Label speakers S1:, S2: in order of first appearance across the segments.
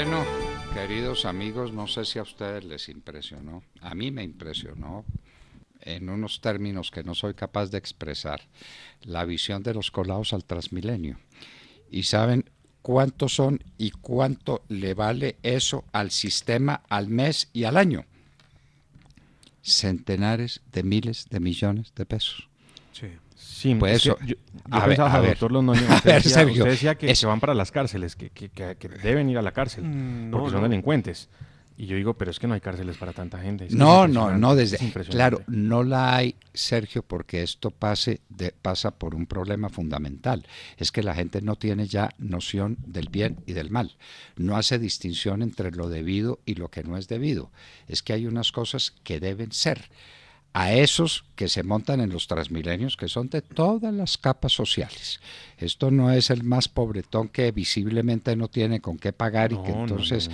S1: Bueno, queridos amigos, no sé si a ustedes les impresionó, a mí me impresionó en unos términos que no soy capaz de expresar, la visión de los colados al Transmilenio. Y saben cuántos son y cuánto le vale eso al sistema al mes y al año. Centenares de miles de millones de pesos. Sí. Sí, pues eso. yo, a pensaba, doctor Londoño, usted, decía, que, se van
S2: para las cárceles, que, que, deben ir a la cárcel, mm, porque son delincuentes. Y yo digo, pero es que no hay cárceles para tanta gente. no, no, no, desde claro,
S1: no la hay, Sergio, porque esto pase de, pasa por un problema fundamental. Es que la gente no tiene ya noción del bien y del mal. No hace distinción entre lo debido y lo que no es debido. Es que hay unas cosas que deben ser a esos que se montan en los transmilenios, que son de todas las capas sociales. Esto no es el más pobretón que visiblemente no tiene con qué pagar y que entonces...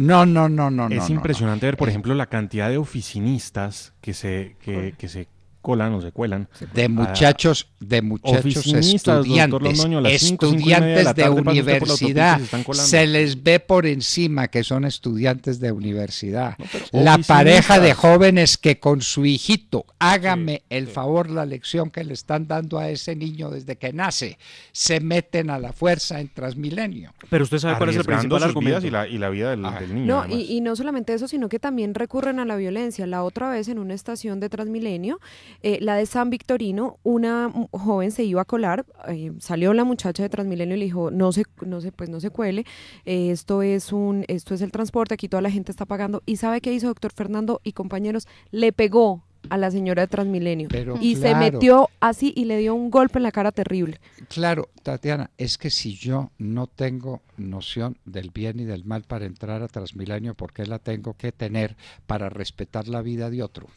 S1: No, no, no, no, no. es impresionante ver, por
S2: ejemplo, la cantidad de oficinistas que se, que, que se
S1: colan o se cuelan. De muchachos, de muchachos estudiantes, estudiantes de, universidad. Se les ve por encima que son estudiantes de universidad. Pues, la pareja de jóvenes que con su hijito, hágame el favor la lección que le están dando a ese niño desde que nace, se meten a la fuerza en Transmilenio. Pero
S3: usted sabe cuál es el principal argumento. Y la,
S1: y la vida del, ah. niño. No,
S4: y no solamente eso, sino que también recurren a la violencia. La otra vez en una estación de Transmilenio, eh, la de San Victorino, una joven se iba a colar, eh, salió la muchacha de Transmilenio y le dijo, no se, no se, pues no se cuele, eh, esto, es un, esto es el transporte, aquí toda la gente está pagando. ¿Y sabe qué hizo doctor Fernando y compañeros? Le pegó a la señora de Transmilenio y se metió así y le dio un golpe en la cara terrible.
S1: Claro, Tatiana, es que si yo no tengo noción del bien y del mal para entrar a Transmilenio, ¿por qué la tengo que tener para respetar la vida de otro?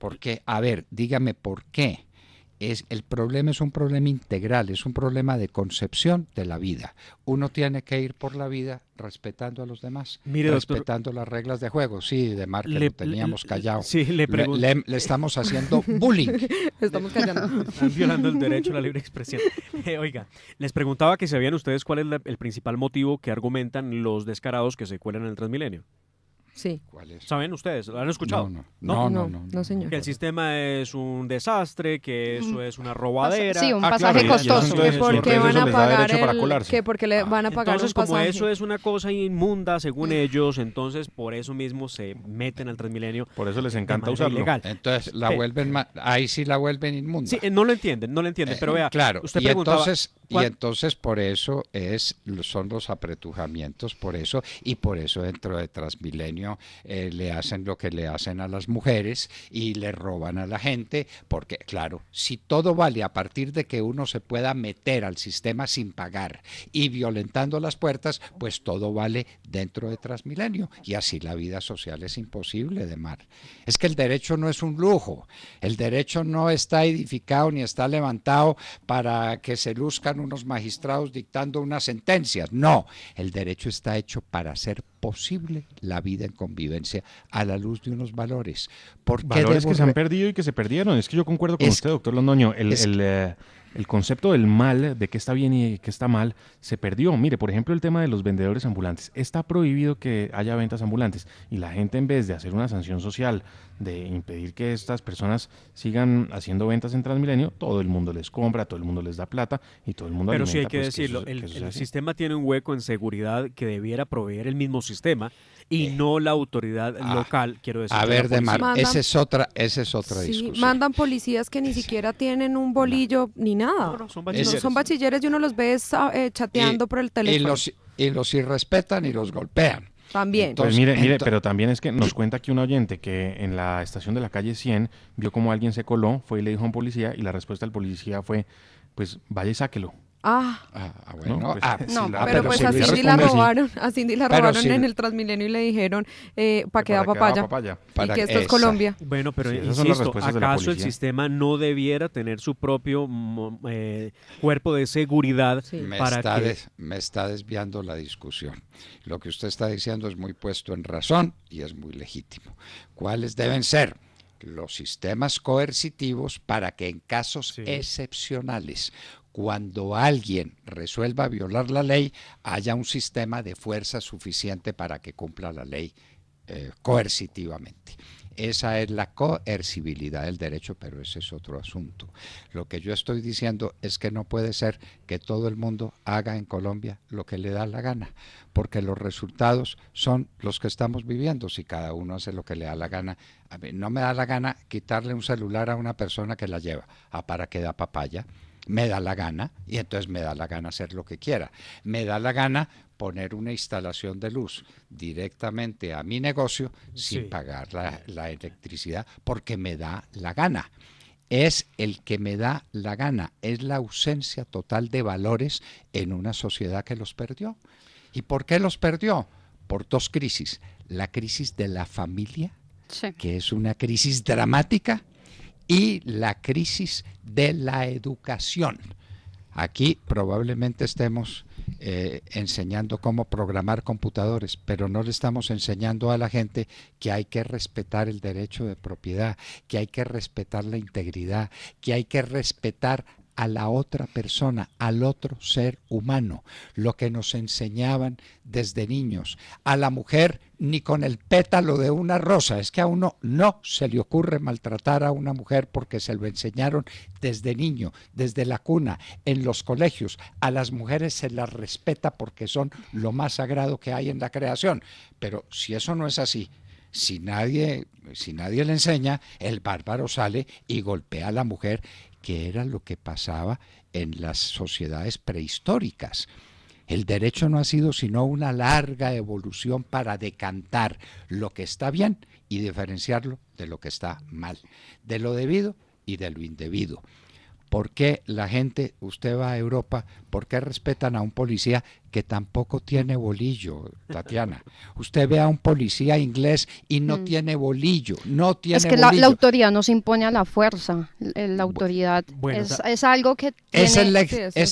S1: ¿Por qué? A ver, dígame por qué. Es, el problema es un problema integral, es un problema de concepción de la vida. Uno tiene que ir por la vida respetando a los demás, respetando las reglas de juego. Sí, de marca teníamos callado. Sí, le, estamos haciendo
S3: bullying. estamos callando. Están violando el derecho a la libre expresión. Eh, oiga, les preguntaba que sabían ustedes cuál es el principal motivo que argumentan los descarados que se cuelan en el Transmilenio. Sí. ¿Saben ustedes? ¿Lo han escuchado? No, no, no, señor. Que el sistema es un desastre, que mm. eso es una robadera. Sí, un ah, pasaje costoso. Que porque van a pagar que porque le ah. van a pagar entonces, un como eso es una cosa inmunda según mm. ellos, entonces por eso mismo se meten al Transmilenio. Por eso les encanta usarlo. legal. Entonces la vuelven ahí sí la vuelven inmunda. Sí, eh, no lo entienden, no lo entienden, pero eh, vea, claro. usted pregunta. entonces y entonces
S1: por eso es, son los apretujamientos, por eso, y por eso dentro de Transmilenio eh, le hacen lo que le hacen a las mujeres y le roban a la gente, porque claro, si todo vale a partir de que uno se pueda meter al sistema sin pagar y violentando las puertas, pues todo vale dentro de Transmilenio. Y así la vida social es imposible de mar. Es que el derecho no es un lujo, el derecho no está edificado ni está levantado para que se luzcan unos magistrados dictando unas sentencias. No, el derecho está hecho para hacer posible la vida en convivencia a la luz de unos valores. ¿Por valores que se han perdido y que se perdieron.
S2: Es que yo concuerdo con usted, doctor Londoño. El, el concepto del mal, de qué está bien y qué está mal, se perdió. Mire, por ejemplo, el tema de los vendedores ambulantes. Está prohibido que haya ventas ambulantes y la gente en vez de hacer una sanción social, de impedir que estas personas sigan haciendo ventas en Transmilenio, todo el mundo les compra, todo el mundo les da plata y todo el mundo... Pero sí hay que pues, decirlo, el
S3: sistema tiene un hueco en seguridad que debiera proveer el mismo sistema y no la autoridad ah, local, quiero decir. A ver, de mar, esa es
S1: otra, esa es otra
S3: sí, Mandan
S4: policías que ni siquiera tienen un bolillo ni nada. son, bachilleres. son bachilleres. y uno los ve eh, chateando por el teléfono. Y los,
S1: y los irrespetan y los golpean.
S4: También. Entonces, pues mire, mire, pero
S2: también es que nos cuenta aquí un oyente que en la estación de la calle 100 vio como alguien se coló, fue y le dijo a un policía y la respuesta del policía fue, pues vaya y sáquelo.
S4: Ah, bueno, pero, pues a Cindy la robaron, a Cindy la robaron en el Transmilenio y le dijeron eh, pa para que da papaya, que esto es Colombia.
S3: Bueno, pero insisto, ¿acaso el sistema no debiera tener su propio eh, cuerpo de seguridad me para está
S1: me está desviando la discusión. Lo que usted está diciendo es muy puesto en razón y es muy legítimo. ¿Cuáles deben ser? los sistemas coercitivos para que en casos excepcionales cuando alguien resuelva violar la ley, haya un sistema de fuerza suficiente para que cumpla la ley eh, coercitivamente. Esa es la coercibilidad del derecho, pero ese es otro asunto. Lo que yo estoy diciendo es que no puede ser que todo el mundo haga en Colombia lo que le da la gana, porque los resultados son los que estamos viviendo si cada uno hace lo que le da la gana. no me da la gana quitarle un celular a una persona que la lleva, a ah, para que da papaya me da la gana y entonces me da la gana hacer lo que quiera. Me da la gana poner una instalación de luz directamente a mi negocio sin pagar la, electricidad porque me da la gana es el que me da la gana, es la ausencia total de valores en una sociedad que los perdió. ¿Y por qué los perdió? Por dos crisis. La crisis de la familia, que es una crisis dramática, y la crisis de la educación. Aquí probablemente estemos eh, enseñando cómo programar computadores, pero no le estamos enseñando a la gente que hay que respetar el derecho de propiedad, que hay que respetar la integridad, que hay que respetar a la otra persona, al otro ser humano, lo que nos enseñaban desde niños. A la mujer ni con el pétalo de una rosa, es que a uno no se le ocurre maltratar a una mujer porque se lo enseñaron desde niño, desde la cuna, en los colegios. A las mujeres se las respeta porque son lo más sagrado que hay en la creación. Pero si eso no es así, si nadie, si nadie le enseña, el bárbaro sale y golpea a la mujer que era lo que pasaba en las sociedades prehistóricas. El derecho no ha sido sino una larga evolución para decantar lo que está bien y diferenciarlo de lo que está mal, de lo debido y de lo indebido. ¿Por qué la gente, usted va a Europa, por qué respetan a un policía que tampoco tiene bolillo, Tatiana? Usted ve a un policía inglés y no mm. tiene bolillo, no tiene Es que La,
S4: autoridad no se impone a la fuerza, eh, la autoridad es, algo que es el, es,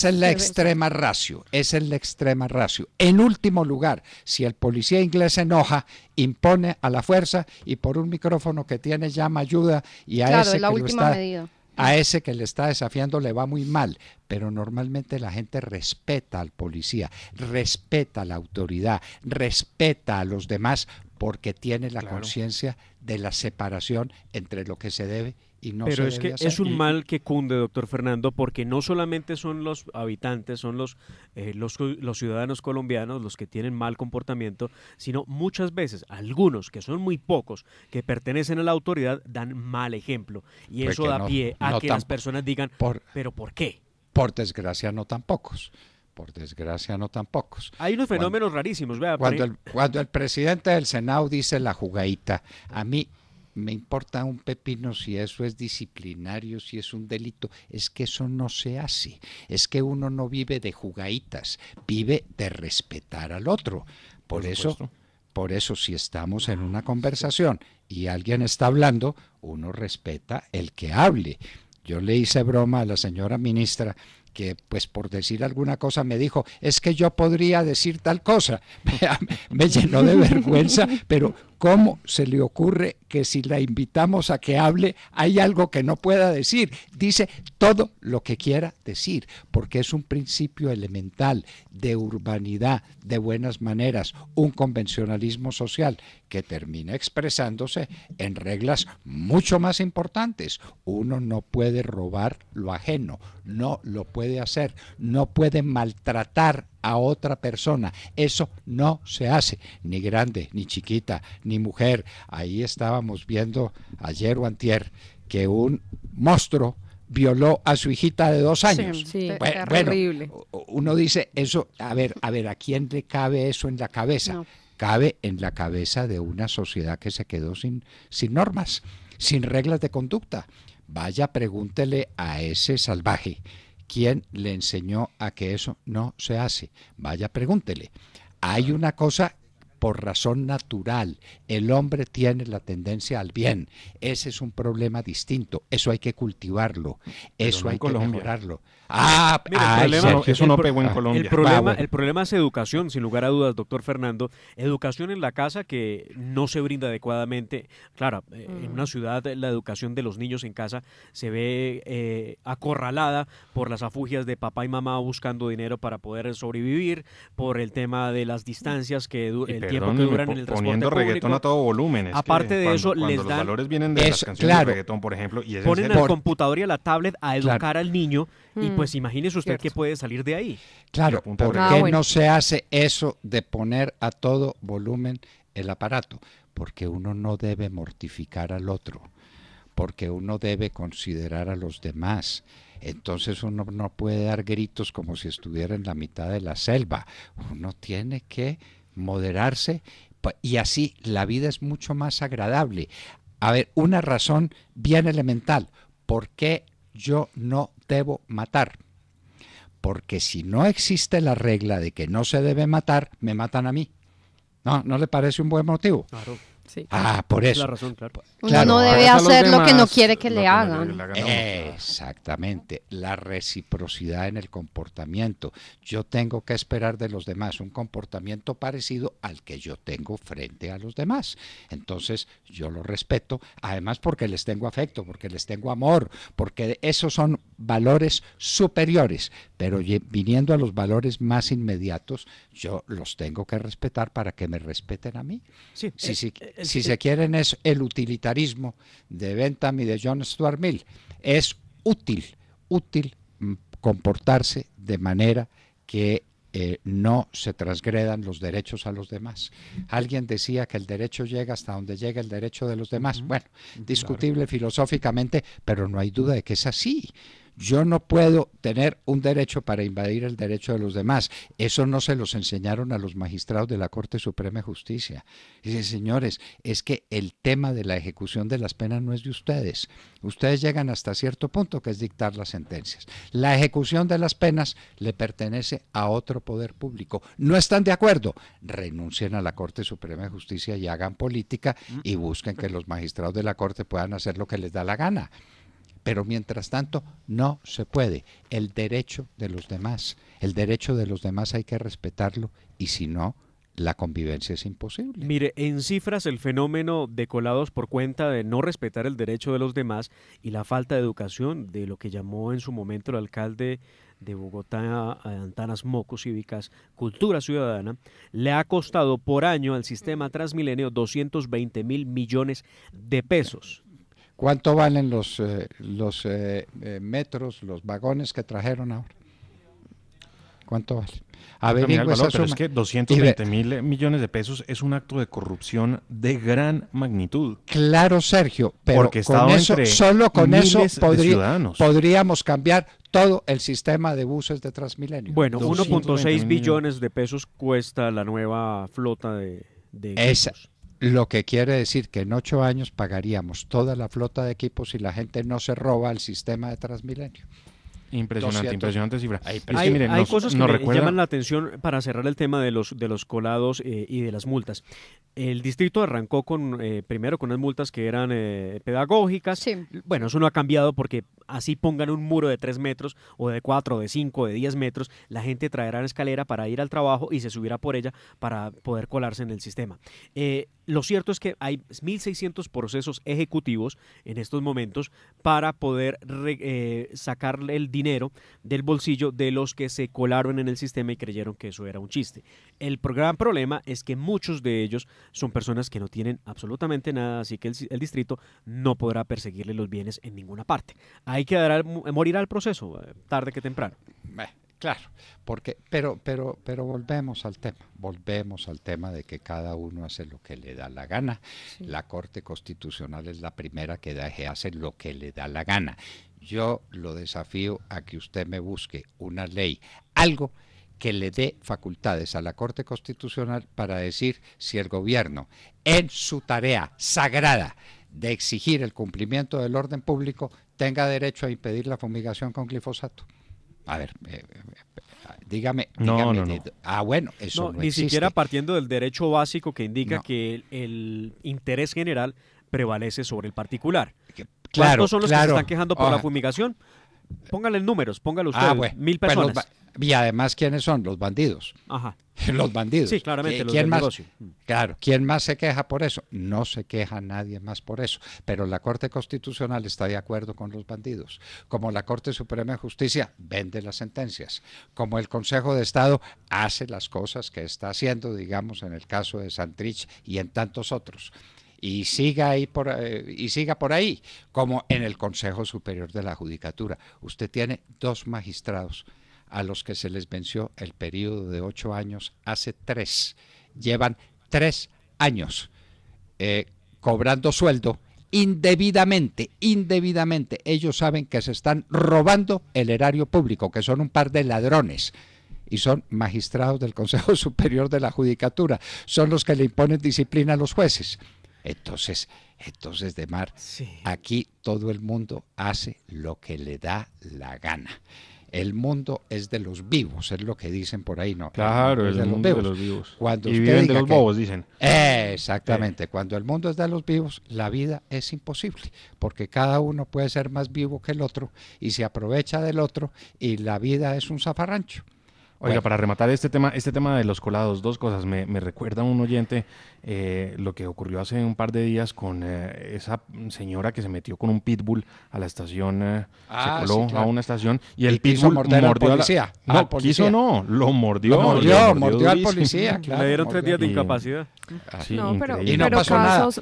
S4: extrema
S1: ratio, es el extrema ratio. En último lugar, si el policía inglés se enoja, impone a la fuerza y por un micrófono que tiene llama ayuda y a claro, es la última medida a ese que le está desafiando le va muy mal, pero normalmente la gente respeta al policía, respeta a la autoridad, respeta a los demás porque tiene la conciencia de la separación entre lo que se debe pero es que es un
S3: mal que cunde, doctor Fernando, porque no solamente son los habitantes, son los, eh, los, ciudadanos colombianos los que tienen mal comportamiento, sino muchas veces algunos, que son muy pocos, que pertenecen a la autoridad, dan mal ejemplo. Y eso da pie a que las personas digan, por, ¿pero por qué?
S1: Por desgracia, no tan pocos por desgracia no tan pocos. Hay unos fenómenos rarísimos. Vea, cuando, el, cuando el presidente del Senado dice la jugadita, a mí me importa un pepino si eso es disciplinario, si es un delito. Es que eso no se hace. Es que uno no vive de jugaitas, vive de respetar al otro. Por, eso, por eso si estamos en una ah, conversación y alguien está hablando, uno respeta el que hable. Yo le hice broma a la señora ministra que pues por decir alguna cosa me dijo, es que yo podría decir tal cosa. me llenó de vergüenza, pero ¿Cómo se le ocurre que si la invitamos a que hable hay algo que no pueda decir? Dice todo lo que quiera decir, porque es un principio elemental de urbanidad, de buenas maneras, un convencionalismo social que termina expresándose en reglas mucho más importantes. Uno no puede robar lo ajeno, no lo puede hacer, no puede maltratar a otra persona. Eso no se hace, ni grande, ni chiquita, ni mujer. Ahí estábamos viendo ayer o antier que un monstruo violó a su hijita de dos años. uno dice eso, a ver, a ver, ¿a quién le cabe eso en la cabeza? Cabe en la cabeza de una sociedad que se quedó sin, sin normas, sin reglas de conducta. Vaya, pregúntele a ese salvaje quién le enseñó a que eso no se hace. Vaya, pregúntele. Hay una cosa por razón natural. El hombre tiene la tendencia al bien. Ese es un problema distinto. Eso hay que cultivarlo. Eso hay que mejorarlo. Ah, el eso no pegó en Colombia. El
S3: problema, es educación, sin lugar a dudas, doctor Fernando. Educación en la casa que no se brinda adecuadamente. Claro, eh, en una ciudad eh, la educación de los niños en casa se ve eh, acorralada por las afugias de papá y mamá buscando dinero para poder sobrevivir, por el tema de las distancias que el tiempo que duran en el transporte poniendo público. reggaetón a todo volumen. Aparte de eso, los valores vienen de las canciones de reggaetón, por ejemplo, y es ponen al computador y la tablet a educar al niño y pues mm, imagínese usted qué que puede salir de ahí.
S1: Claro, ¿por qué ah, no se hace eso de poner a todo volumen el aparato? Porque uno no debe mortificar al otro, porque uno debe considerar a los demás. Entonces uno no puede dar gritos como si estuviera en la mitad de la selva. Uno tiene que moderarse y así la vida es mucho más agradable. A ver, una razón bien elemental. ¿Por qué yo no debo matar. Porque si no existe la regla de que no se debe matar, me matan a mí. No, ¿no le parece un buen motivo?
S3: Claro. Ah, por eso.
S1: Uno no debe hacer lo que no quiere que, le hagan. Exactamente. La reciprocidad en el comportamiento. Yo tengo que esperar de los demás un comportamiento parecido al que yo tengo frente a los demás. Entonces, yo lo respeto, además porque les tengo afecto, porque les tengo amor, porque esos son valores superiores. Pero viniendo a los valores más inmediatos, yo los tengo que respetar para que me respeten a mí. Sí, sí, eh, sí. Eh, si se quieren, es el utilitarismo de Bentham y de John Stuart Mill. Es útil, útil mm, comportarse de manera que eh, no se transgredan los derechos a los demás. Alguien decía que el derecho llega hasta donde llega el derecho de los demás. Bueno, discutible filosóficamente, pero no hay duda de que es así. Yo no puedo tener un derecho para invadir el derecho de los demás. Eso no se los enseñaron a los magistrados de la Corte Suprema de Justicia. Dicen, señores, es que el tema de la ejecución de las penas no es de ustedes. Ustedes llegan hasta cierto punto que es dictar las sentencias. La ejecución de las penas le pertenece a otro poder público. No están de acuerdo. Renuncien a la Corte Suprema de Justicia y hagan política y busquen que los magistrados de la Corte puedan hacer lo que les da la gana. Pero mientras tanto, no se puede. El derecho de los demás, el derecho de los demás hay que respetarlo y si no, la convivencia es imposible.
S3: Mire, en cifras el fenómeno de colados por cuenta de no respetar el derecho de los demás y la falta de educación de lo que llamó en su momento el alcalde de Bogotá, Antanas Moco Cívicas, Cultura Ciudadana, le ha costado por año al sistema Transmilenio 220 mil millones de pesos.
S1: ¿Cuánto valen los, eh, los eh, eh, metros, los vagones que trajeron ahora? ¿Cuánto vale? A ver, esa es que 220
S2: mil millones de pesos es un acto de corrupción de gran magnitud.
S1: Claro, Sergio, pero Porque con eso, solo con eso podríamos cambiar todo el sistema de buses de Transmilenio. Bueno, 1.6 billones
S3: de pesos cuesta la nueva flota de, de
S1: lo que quiere decir que en ocho años pagaríamos toda la flota de equipos si la gente no se roba el sistema de Transmilenio. Impresionante, impresionante cifra.
S3: Hay, cosas que llaman la atención para cerrar el tema de los, de los colados eh, y de las multas. El distrito arrancó con eh, primero con unas multas que eran eh, pedagógicas. Bueno, eso no ha cambiado porque así pongan un muro de 3 metros o de 4, de 5, de 10 metros, la gente traerá una escalera para ir al trabajo y se subirá por ella para poder colarse en el sistema. Eh, lo cierto es que hay 1.600 procesos ejecutivos en estos momentos para poder eh, sacarle el dinero del bolsillo de los que se colaron en el sistema y creyeron que eso era un chiste. El gran problema es que muchos de ellos son personas que no tienen absolutamente nada, así que el, distrito no podrá perseguirle los bienes en ninguna parte hay que dar eh, morir al proceso, eh, tarde que temprano. claro, porque,
S1: pero, pero, pero volvemos al tema, volvemos al tema de que cada uno hace lo que le da la gana. La Corte Constitucional es la primera que, que hace lo que le da la gana. Yo lo desafío a que usted me busque una ley, algo que le dé facultades a la Corte Constitucional para decir si el gobierno, en su tarea sagrada de exigir el cumplimiento del orden público, tenga derecho a impedir la fumigación con glifosato.
S3: A ver, eh, eh, dígame. No, no, no. Eh, ah, bueno, eso no, Ni siquiera partiendo del derecho básico que indica que el, interés general prevalece sobre el particular. claro, son los que se están quejando por la ah. fumigación? Póngale números, póngale ah, usted. Ah, Mil pues personas.
S1: y además, ¿quiénes son? Los bandidos. Ajá. Los bandidos. Sí, claramente, eh, mm. Claro, ¿quién más se queja por eso? No se queja nadie más por eso. Pero la Corte Constitucional está de acuerdo con los bandidos. Como la Corte Suprema de Justicia vende las sentencias. Como el Consejo de Estado hace las cosas que está haciendo, digamos, en el caso de Santrich y en tantos otros y siga, ahí por, eh, y siga por ahí, como en el Consejo Superior de la Judicatura. Usted tiene dos magistrados a los que se les venció el periodo de ocho años hace tres. Llevan tres años eh, cobrando sueldo indebidamente, indebidamente. Ellos saben que se están robando el erario público, que son un par de ladrones. Y son magistrados del Consejo Superior de la Judicatura. Son los que le imponen disciplina a los jueces. Entonces, entonces de mar, aquí todo el mundo hace lo que le da la gana. El mundo es de los vivos, es lo que dicen por ahí, ¿no? Claro, es de, los vivos. y viven de los bobos, dicen. exactamente, cuando el mundo es de los vivos, la vida es imposible, porque cada uno puede ser más vivo que el otro y se aprovecha del otro y la vida es un zafarrancho. Oiga, para
S2: rematar este tema, este tema de los colados, dos cosas. Me, me recuerda un oyente eh, lo que ocurrió hace un par de días con eh, esa señora que se metió con un pitbull a la estación, eh, se ah, coló a una estación y el piso. pitbull mordió al policía. no, policía. quiso no, lo
S3: mordió. mordió, mordió, al policía, Le dieron tres días de incapacidad. no,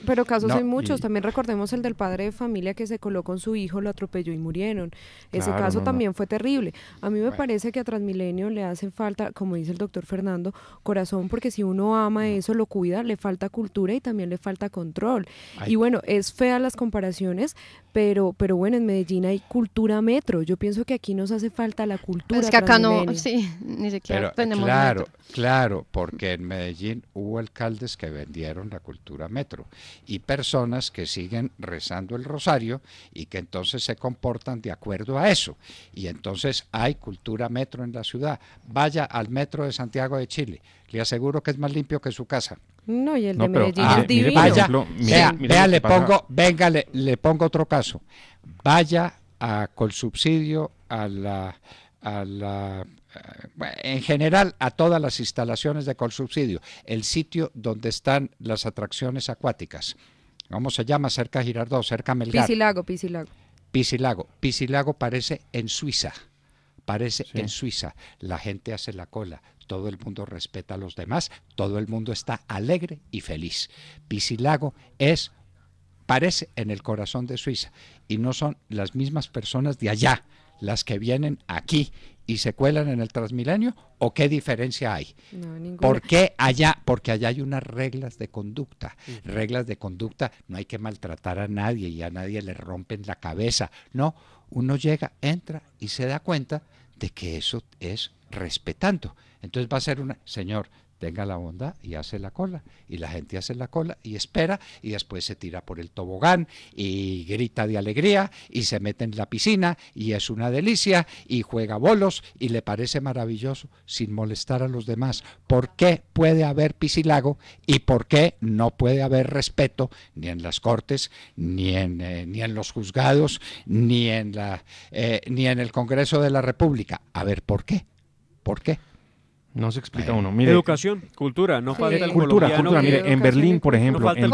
S4: pero, casos, hay muchos. también recordemos el del padre de familia que se coló con su hijo, lo atropelló y murieron. Ese caso también fue terrible. A mí me parece que a Transmilenio le hace falta, como dice el doctor Fernando, corazón, porque si uno ama eso, lo cuida, le falta cultura y también le falta control. Y bueno, es fea las comparaciones, pero, pero bueno, en Medellín hay cultura metro. Yo pienso que aquí nos hace falta la cultura. Es que acá no, sí, ni siquiera tenemos Claro,
S1: claro, porque en Medellín hubo alcaldes que vendieron la cultura metro y personas que siguen rezando el rosario y que entonces se comportan de acuerdo a eso. Y entonces hay cultura metro en la ciudad vaya al metro de Santiago de Chile. Le aseguro que es más limpio que su casa.
S4: No, y el de Medellín ah, es divino. vaya,
S1: vea, le pongo, venga, le, pongo otro caso. Vaya a, Colsubsidio, a la, a la eh, en general a todas las instalaciones de Colsubsidio, el sitio donde están las atracciones acuáticas. ¿Cómo se llama? Cerca Girardot, cerca Melgar.
S4: Pisilago, Pisilago.
S1: Pisilago. Pisilago parece en Suiza. Parece en Suiza la gente hace la cola, todo el mundo respeta a los demás, todo el mundo está alegre y feliz. Pisilago es parece en el corazón de Suiza y no son las mismas personas de allá las que vienen aquí y se cuelan en el Transmilenio o qué diferencia hay? ¿Por qué allá? Porque allá hay unas reglas de conducta. Reglas de conducta, no hay que maltratar a nadie y a nadie le rompen la cabeza. No, uno llega, entra y se da cuenta de que eso es respetando. Entonces va a ser un señor, tenga la bondad y hace la cola. Y la gente hace la cola y espera y después se tira por el tobogán y grita de alegría y se mete en la piscina y es una delicia y juega bolos y le parece maravilloso sin molestar a los demás. ¿Por qué puede haber pisilago y por qué no puede haber respeto ni en las cortes, ni en, eh, ni en los juzgados, ni en, la, eh, ni en el Congreso de la República? A ver, ¿por qué? ¿Por qué? No se explica
S3: uno. Educación, cultura, no falta cultura, cultura. Mire, en Berlín, por ejemplo, en,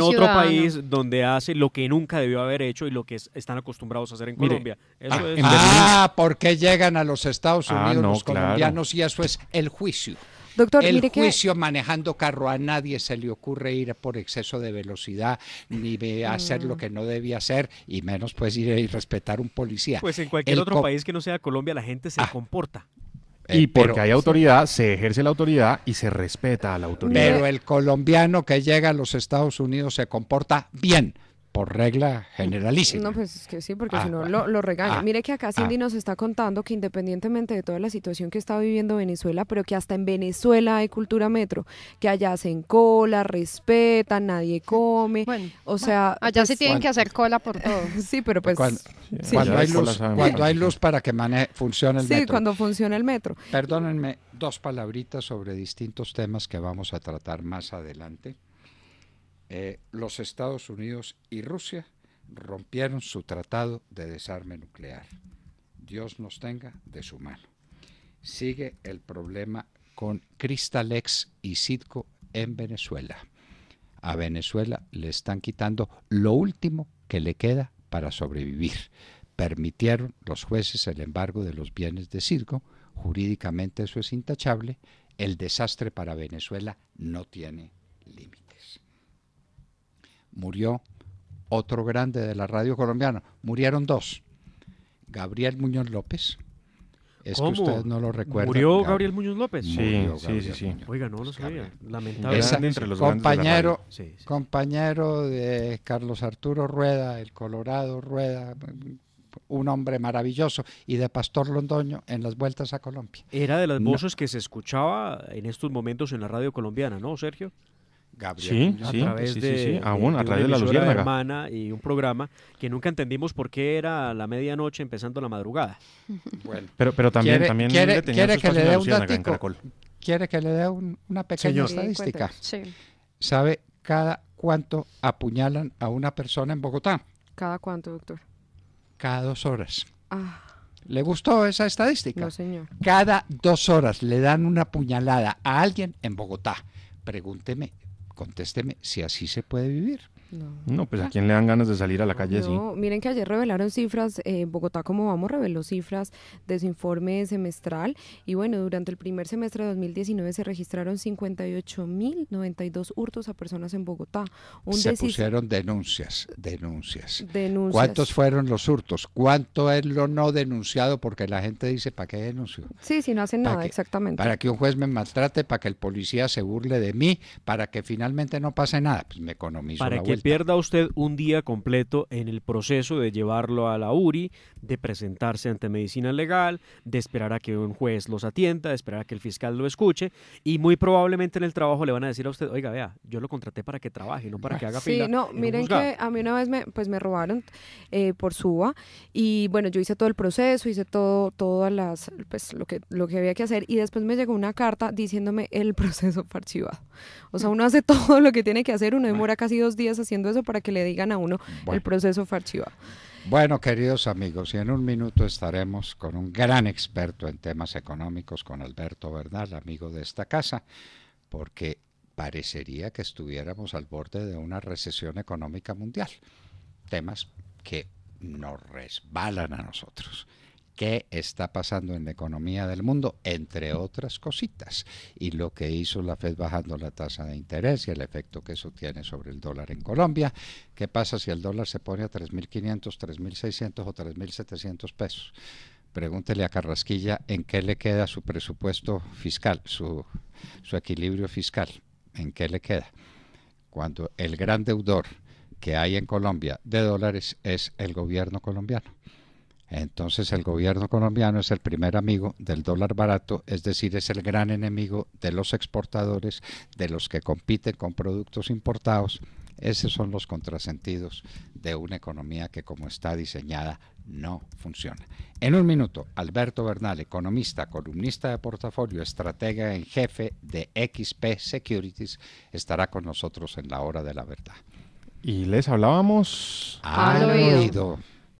S3: otro país donde hace lo que nunca debió haber hecho y lo que están acostumbrados a hacer en Colombia. Eso ah, es. Ah,
S1: porque llegan a los Estados ah, Unidos los colombianos y eso es el juicio.
S4: Doctor, el juicio
S1: manejando carro a nadie se le ocurre ir por exceso de velocidad ni mm. hacer lo que no debía hacer y menos pues ir y respetar un policía. Pues en
S3: cualquier otro país que no sea Colombia la gente se ah. comporta. Eh, y porque hay autoridad,
S1: se ejerce la autoridad y se respeta a la autoridad. Pero el colombiano que llega a los Estados Unidos se comporta bien por regla generalísima. No,
S4: pues es que sí, porque ah, si no lo, lo ah, Mire que acá Cindy ah. nos está contando que independientemente de toda la situación que está viviendo Venezuela, pero que hasta en Venezuela hay cultura metro, que allá hacen cola, respetan, nadie come. o sea. allá sí se pues, tienen que hacer cola por todo. sí, pero pues. Cuando, hay,
S1: luz, para que funcione el metro. Sí, cuando
S4: funcione el metro.
S1: Perdónenme, dos palabritas sobre distintos temas que vamos a tratar más adelante eh, los Estados Unidos y Rusia rompieron su tratado de desarme nuclear. Dios nos tenga de su mano. Sigue el problema con Cristalex y Cidco en Venezuela. A Venezuela le están quitando lo último que le queda para sobrevivir. Permitieron los jueces el embargo de los bienes de Cidco. jurídicamente eso es intachable, el desastre para Venezuela no tiene límite murió otro grande de la radio colombiana. Murieron dos. Gabriel Muñoz López. Es que ustedes no lo recuerdan. ¿Murió Gabriel Muñoz
S3: López? Sí, sí, sí, Oiga, no lo sabía. Lamentablemente. Entre los compañero,
S1: de compañero de Carlos Arturo Rueda, el Colorado Rueda, un hombre maravilloso, y de Pastor Londoño en las vueltas a Colombia.
S3: Era de las voces que se escuchaba en estos momentos en la radio colombiana, ¿no, Sergio? Gabriel. Sí, a través de, sí, ah, a través de, la luciérnaga. hermana y un programa que nunca entendimos por qué era a la medianoche empezando la madrugada. Bueno, pero, pero también, quiere, también quiere, que le dé un
S1: quiere que le dé una pequeña estadística. Sí. ¿Sabe cada cuánto apuñalan a una persona en Bogotá?
S4: ¿Cada cuánto, doctor?
S1: Cada dos horas. Ah. ¿Le gustó esa estadística? No, señor. Cada dos horas le dan una puñalada a alguien en Bogotá. Pregúnteme, Contésteme si así se puede vivir. No. pues a quién le dan ganas de salir a la calle
S2: así. No,
S4: miren que ayer revelaron cifras, eh, en Bogotá como vamos reveló cifras de su informe semestral y bueno, durante el primer semestre de 2019 se registraron 58.092 hurtos a personas en Bogotá. Un se pusieron
S1: denuncias, denuncias, denuncias. ¿Cuántos fueron los hurtos? ¿Cuánto es lo no denunciado? Porque la gente dice, ¿para qué denuncio?
S4: Sí, si no hacen nada, exactamente.
S1: Para que un juez me maltrate, para que el policía se burle de mí, para que finalmente no pase nada. Pues me economizo
S3: pierda usted un día completo en el proceso de llevarlo a la URI, de presentarse ante medicina legal, de esperar a que un juez los atienda, de esperar a que el fiscal lo escuche y muy probablemente en el trabajo le van a decir a usted, oiga, vea, yo lo contraté para que trabaje, no para que haga fila. Sí, no, miren que
S4: a mí una vez me, pues me robaron eh, por suba y bueno, yo hice todo el proceso, hice todo, todas las, pues lo que, lo que había que hacer y después me llegó una carta diciéndome el proceso parchivado. archivado. O sea, uno hace todo lo que tiene que hacer, uno demora casi dos días haciendo eso para que le digan a uno el proceso fue
S1: Bueno, queridos amigos, y en un minuto estaremos con un gran experto en temas económicos, con Alberto Bernal, amigo de esta casa, porque parecería que estuviéramos al borde de una recesión económica mundial. Temas que nos resbalan a nosotros qué está pasando en la economía del mundo, entre otras cositas, y lo que hizo la Fed bajando la tasa de interés y el efecto que eso tiene sobre el dólar en Colombia. ¿Qué pasa si el dólar se pone a 3.500, 3.600 o 3.700 pesos? Pregúntele a Carrasquilla en qué le queda su presupuesto fiscal, su, equilibrio fiscal, en qué le queda. Cuando el gran deudor que hay en Colombia de dólares es el gobierno colombiano. Entonces el gobierno colombiano es el primer amigo del dólar barato, es decir, es el gran enemigo de los exportadores, de los que compiten con productos importados. Esos son los contrasentidos de una economía que como está diseñada no funciona. En un minuto, Alberto Bernal, economista, columnista de portafolio, estratega en jefe de XP Securities, estará con nosotros en la hora de la verdad.
S2: Y les hablábamos al oído.